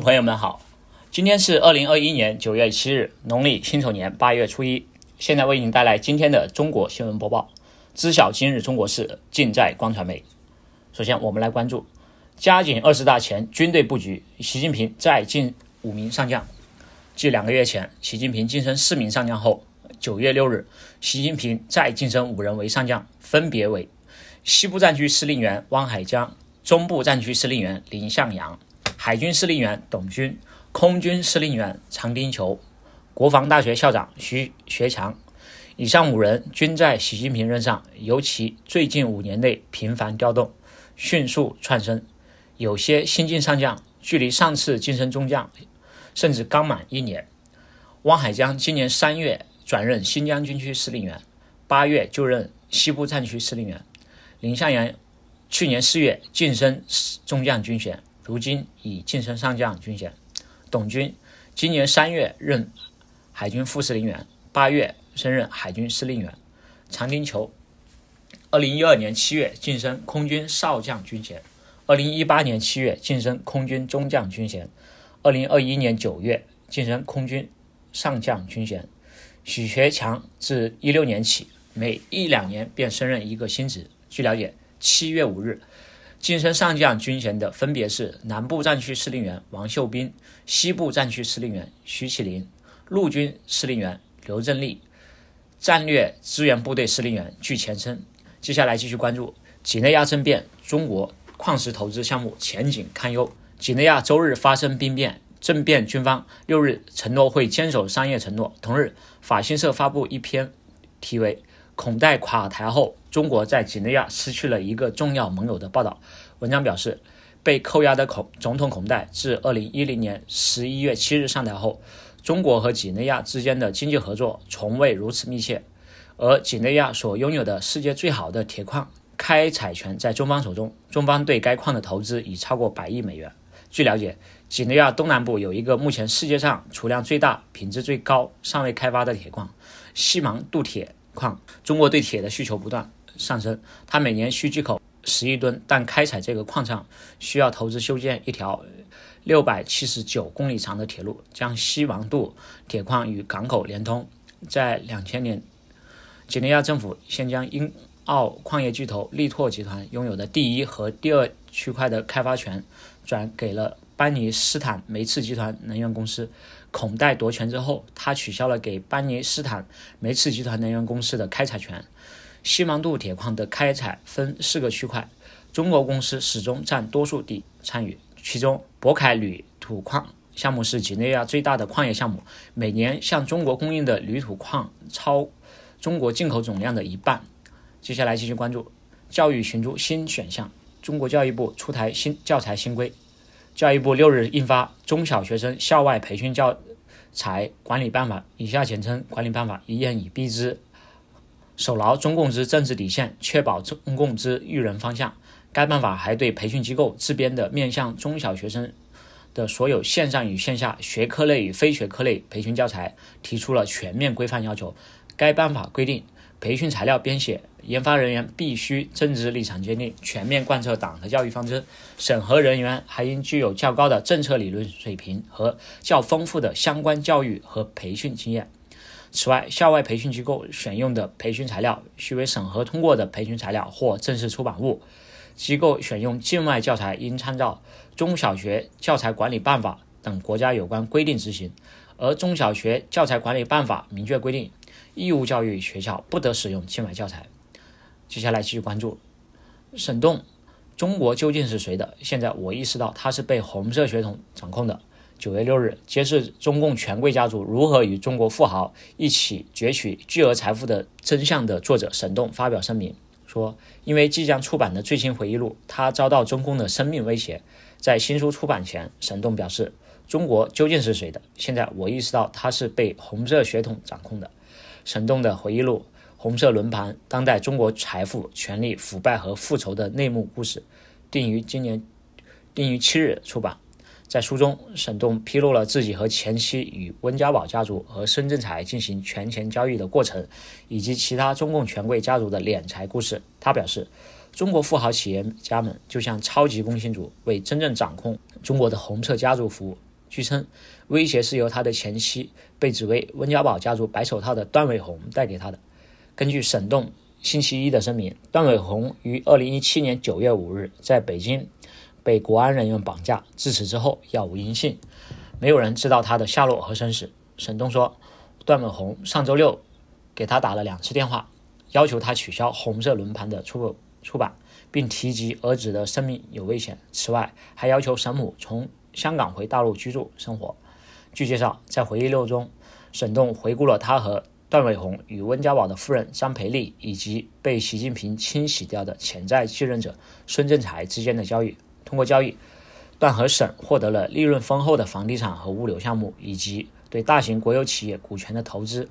朋友们好，今天是二零二一年九月七日，农历辛丑年八月初一。现在为您带来今天的中国新闻播报，知晓今日中国事，尽在光传媒。首先，我们来关注加紧二十大前军队布局。习近平再进五名上将。继两个月前习近平晋升四名上将后，九月六日，习近平再晋升五人为上将，分别为西部战区司令员汪海江、中部战区司令员林向阳。海军司令员董军，空军司令员常丁球、国防大学校长徐学强，以上五人均在习近平任上，尤其最近五年内频繁调动，迅速窜升。有些新晋上将距离上次晋升中将，甚至刚满一年。汪海江今年三月转任新疆军区司令员，八月就任西部战区司令员。林向阳去年四月晋升中将军衔。如今已晋升上将军衔，董军今年三月任海军副司令员，八月升任海军司令员。常丁球，二零一二年七月晋升空军少将军衔，二零一八年七月晋升空军中将军衔，二零二一年九月晋升空军上将军衔。许学强自一六年起，每一两年便升任一个新职。据了解，七月五日。晋升上将军衔的分别是南部战区司令员王秀斌、西部战区司令员徐启林、陆军司令员刘振利、战略支援部队司令员具前称。接下来继续关注几内亚政变，中国矿石投资项目前景堪忧。几内亚周日发生兵变，政变军方六日承诺会坚守商业承诺。同日，法新社发布一篇题为“孔戴垮台后”。中国在几内亚失去了一个重要盟友的报道。文章表示，被扣押的孔总统孔戴自二零一零年十一月七日上台后，中国和几内亚之间的经济合作从未如此密切。而几内亚所拥有的世界最好的铁矿开采权在中方手中，中方对该矿的投资已超过百亿美元。据了解，几内亚东南部有一个目前世界上储量最大、品质最高、尚未开发的铁矿——西芒杜铁矿。中国对铁的需求不断。上升，它每年需进口十亿吨，但开采这个矿场需要投资修建一条六百七十九公里长的铁路，将西王渡铁矿与港口连通。在两千年，几内亚政府先将英澳矿业巨头力拓集团拥有的第一和第二区块的开发权转给了班尼斯坦梅茨集团能源公司。孔代夺权之后，他取消了给班尼斯坦梅茨集团能源公司的开采权。西芒杜铁矿的开采分四个区块，中国公司始终占多数地参与。其中，博凯铝土矿项目是几内亚最大的矿业项目，每年向中国供应的铝土矿超中国进口总量的一半。接下来继续关注：教育寻租新选项，中国教育部出台新教材新规。教育部六日印发《中小学生校外培训教材管理办法》（以下简称管理办法），一言以蔽之。守牢中共之政治底线，确保中共之育人方向。该办法还对培训机构自编的面向中小学生的所有线上与线下、学科类与非学科类培训教材提出了全面规范要求。该办法规定，培训材料编写研发人员必须政治立场坚定，全面贯彻党的教育方针；审核人员还应具有较高的政策理论水平和较丰富的相关教育和培训经验。此外，校外培训机构选用的培训材料须为审核通过的培训材料或正式出版物。机构选用境外教材应参照《中小学教材管理办法》等国家有关规定执行。而《中小学教材管理办法》明确规定，义务教育学校不得使用境外教材。接下来继续关注。沈栋，中国究竟是谁的？现在我意识到，他是被红色血统掌控的。九月六日，揭示中共权贵家族如何与中国富豪一起攫取巨额财富的真相的作者沈栋发表声明说：“因为即将出版的最新回忆录，他遭到中共的生命威胁。在新书出版前，沈栋表示：‘中国究竟是谁的？现在我意识到，他是被红色血统掌控的。’沈栋的回忆录《红色轮盘：当代中国财富、权力、腐败和复仇的内幕故事》，定于今年，定于七日出版。”在书中，沈栋披露了自己和前妻与温家宝家族和孙正才进行权钱交易的过程，以及其他中共权贵家族的敛财故事。他表示，中国富豪企业家们就像超级工薪族，为真正掌控中国的红色家族服务。据称，威胁是由他的前妻被指为温家宝家族白手套的段伟红带给他的。根据沈栋星期一的声明，段伟红于2017年9月5日在北京。被国安人员绑架，自此之后杳无音信，没有人知道他的下落和生死。沈栋说，段伟红上周六给他打了两次电话，要求他取消《红色轮盘》的出出版，并提及儿子的生命有危险。此外，还要求沈母从香港回大陆居住生活。据介绍，在回忆录中，沈栋回顾了他和段伟宏与温家宝的夫人张培丽，以及被习近平清洗掉的潜在继任者孙振才之间的交易。通过交易，段和省获得了利润丰厚的房地产和物流项目，以及对大型国有企业股权的投资。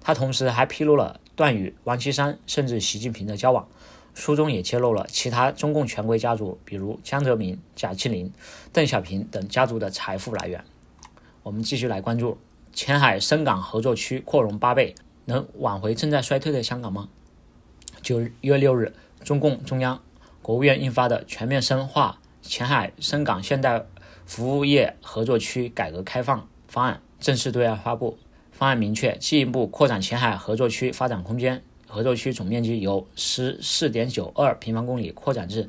他同时还披露了段与王岐山甚至习近平的交往。书中也揭露了其他中共权贵家族，比如江泽民、贾庆林、邓小平等家族的财富来源。我们继续来关注前海深港合作区扩容八倍，能挽回正在衰退的香港吗？九月六日，中共中央。国务院印发的《全面深化前海深港现代服务业合作区改革开放方案》正式对外发布。方案明确，进一步扩展前海合作区发展空间，合作区总面积由十四点九二平方公里扩展至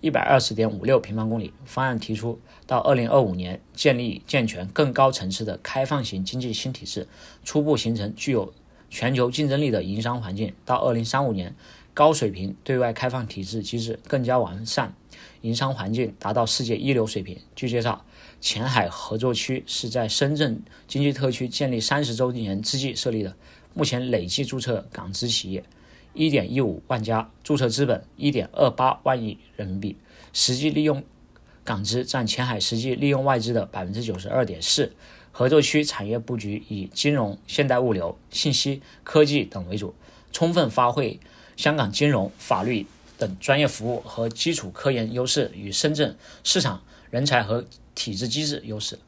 一百二十点五六平方公里。方案提出，到二零二五年，建立健全更高层次的开放型经济新体制，初步形成具有全球竞争力的营商环境；到二零三五年。高水平对外开放体制机制更加完善，营商环境达到世界一流水平。据介绍，前海合作区是在深圳经济特区建立三十周年之际设立的。目前累计注册港资企业一点一五万家，注册资本一点二八万亿人民币，实际利用港资占前海实际利用外资的百分之九十二点四。合作区产业布局以金融、现代物流、信息科技等为主，充分发挥。香港金融、法律等专业服务和基础科研优势与深圳市场人才和体制机制优势。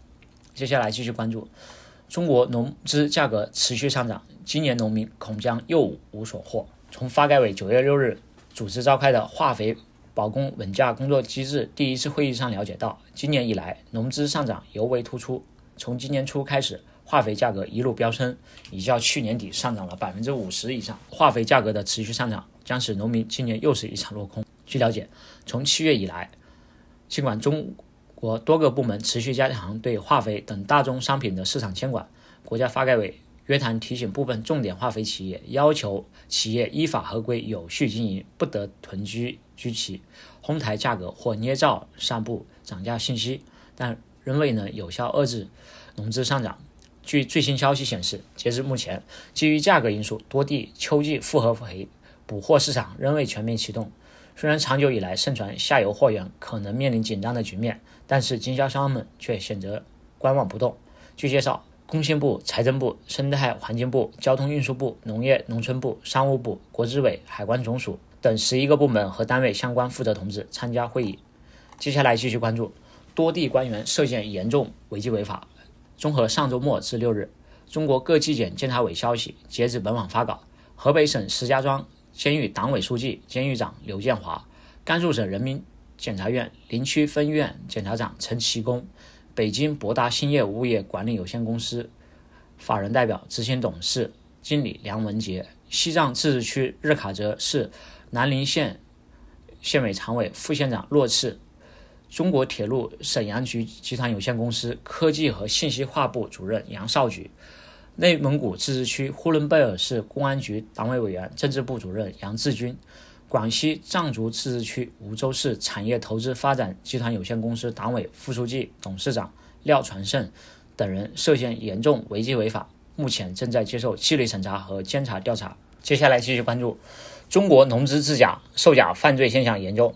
接下来继续关注。中国农资价格持续上涨，今年农民恐将又无所获。从发改委九月六日组织召开的化肥保供稳价工作机制第一次会议上了解到，今年以来农资上涨尤为突出。从今年初开始。化肥价格一路飙升，已较去年底上涨了百分之五十以上。化肥价格的持续上涨，将使农民今年又是一场落空。据了解，从七月以来，尽管中国多个部门持续加强对化肥等大宗商品的市场监管，国家发改委约谈提醒部分重点化肥企业，要求企业依法合规、有序经营，不得囤积居奇、哄抬价格或捏造散布涨价信息，但仍未能有效遏制农资上涨。据最新消息显示，截至目前，基于价格因素，多地秋季复合肥补货市场仍未全面启动。虽然长久以来盛传下游货源可能面临紧张的局面，但是经销商们却选择观望不动。据介绍，工信部、财政部、生态环境部、交通运输部、农业农村部、商务部、国资委、海关总署等十一个部门和单位相关负责同志参加会议。接下来继续关注，多地官员涉嫌严重违纪违法。综合上周末至六日，中国各纪检监察委消息，截至本网发稿，河北省石家庄监狱党委书记、监狱长刘建华，甘肃省人民检察院临区分院检察长陈其功，北京博达兴业物业管理有限公司法人代表、执行董事、经理梁文杰，西藏自治区日喀则市南陵县县委常委、副县长骆赤中国铁路沈阳局集团有限公司科技和信息化部主任杨少举，内蒙古自治区呼伦贝尔市公安局党委委员、政治部主任杨志军，广西壮族自治区梧州市产业投资发展集团有限公司党委副书记、董事长廖传胜等人涉嫌严重违纪违法，目前正在接受纪律审查和监察调查。接下来继续关注中国农资制假售假犯罪现象严重。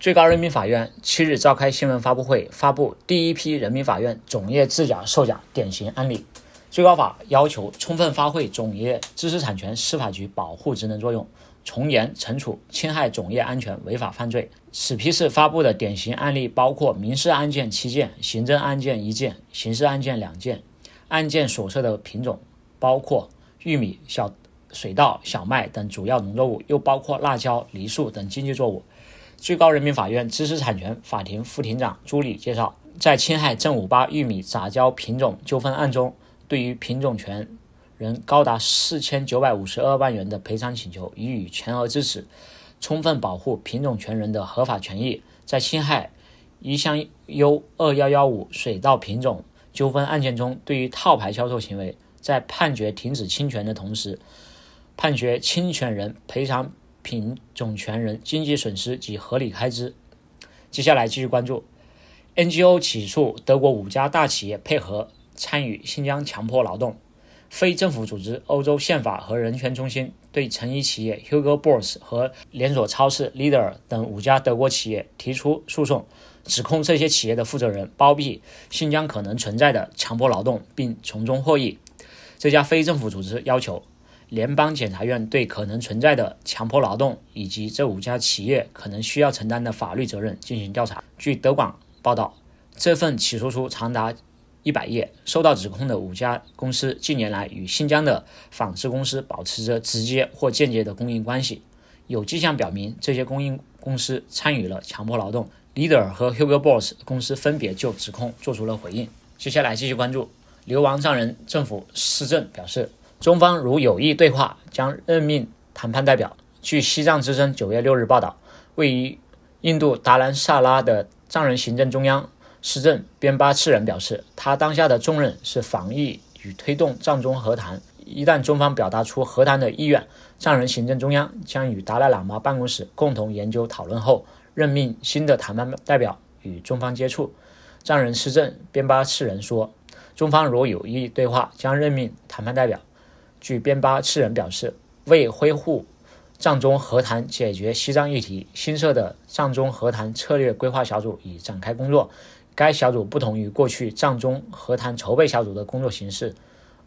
最高人民法院七日召开新闻发布会，发布第一批人民法院种业制假售假典型案例。最高法要求充分发挥种业知识产权司法局保护职能作用，从严惩处侵害种业安全违法犯罪。此批次发布的典型案例包括民事案件七件、行政案件一件、刑事案件两件。案件所涉的品种包括玉米、小水稻、小麦等主要农作物，又包括辣椒、梨树等经济作物。最高人民法院知识产权法庭副庭长朱理介绍，在侵害正五八玉米杂交品种纠纷案中，对于品种权人高达四千九百五十二万元的赔偿请求予以全额支持，充分保护品种权人的合法权益。在侵害一香优二幺幺五水稻品种纠纷案件中，对于套牌销售行为，在判决停止侵权的同时，判决侵权人赔偿。品种权人经济损失及合理开支。接下来继续关注，NGO 起诉德国五家大企业配合参与新疆强迫劳动。非政府组织欧洲宪法和人权中心对成衣企业 Hugo Boss 和连锁超市 l e a d e r 等五家德国企业提出诉讼，指控这些企业的负责人包庇新疆可能存在的强迫劳动，并从中获益。这家非政府组织要求。联邦检察院对可能存在的强迫劳动以及这五家企业可能需要承担的法律责任进行调查。据德广报道，这份起诉书长达一百页，受到指控的五家公司近年来与新疆的纺织公司保持着直接或间接的供应关系。有迹象表明，这些供应公司参与了强迫劳动。Leader 和 Hugo Boss 公司分别就指控做出了回应。接下来继续关注。流亡藏人政府施政表示。中方如有意对话，将任命谈判代表。据西藏之声九月六日报道，位于印度达兰萨拉的藏人行政中央施政边巴次仁表示，他当下的重任是防疫与推动藏中和谈。一旦中方表达出和谈的意愿，藏人行政中央将与达赖喇嘛办公室共同研究讨论后，任命新的谈判代表与中方接触。藏人施政边巴次仁说：“中方如有意对话，将任命谈判代表。”据边巴次仁表示，为恢复藏中和谈、解决西藏议题，新设的藏中和谈策略规划小组已展开工作。该小组不同于过去藏中和谈筹备小组的工作形式，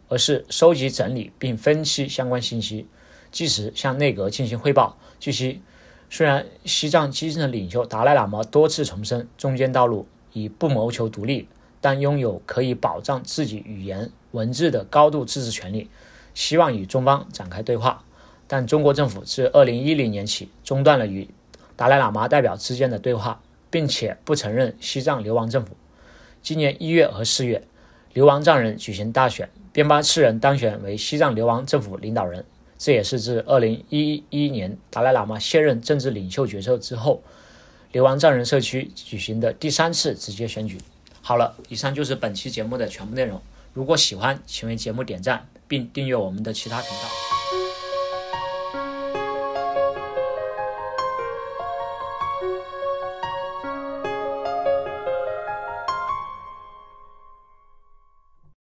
而是收集整理并分析相关信息，及时向内阁进行汇报。据悉，虽然西藏基层领袖达赖喇嘛多次重申中间道路，以不谋求独立，但拥有可以保障自己语言文字的高度自治权利。希望与中方展开对话，但中国政府自2010年起中断了与达赖喇嘛代表之间的对话，并且不承认西藏流亡政府。今年1月和4月，流亡藏人举行大选，边巴次仁当选为西藏流亡政府领导人。这也是自2011年达赖喇嘛卸任政治领袖角色之后，流亡藏人社区举行的第三次直接选举。好了，以上就是本期节目的全部内容。如果喜欢，请为节目点赞。并订阅我们的其他频道。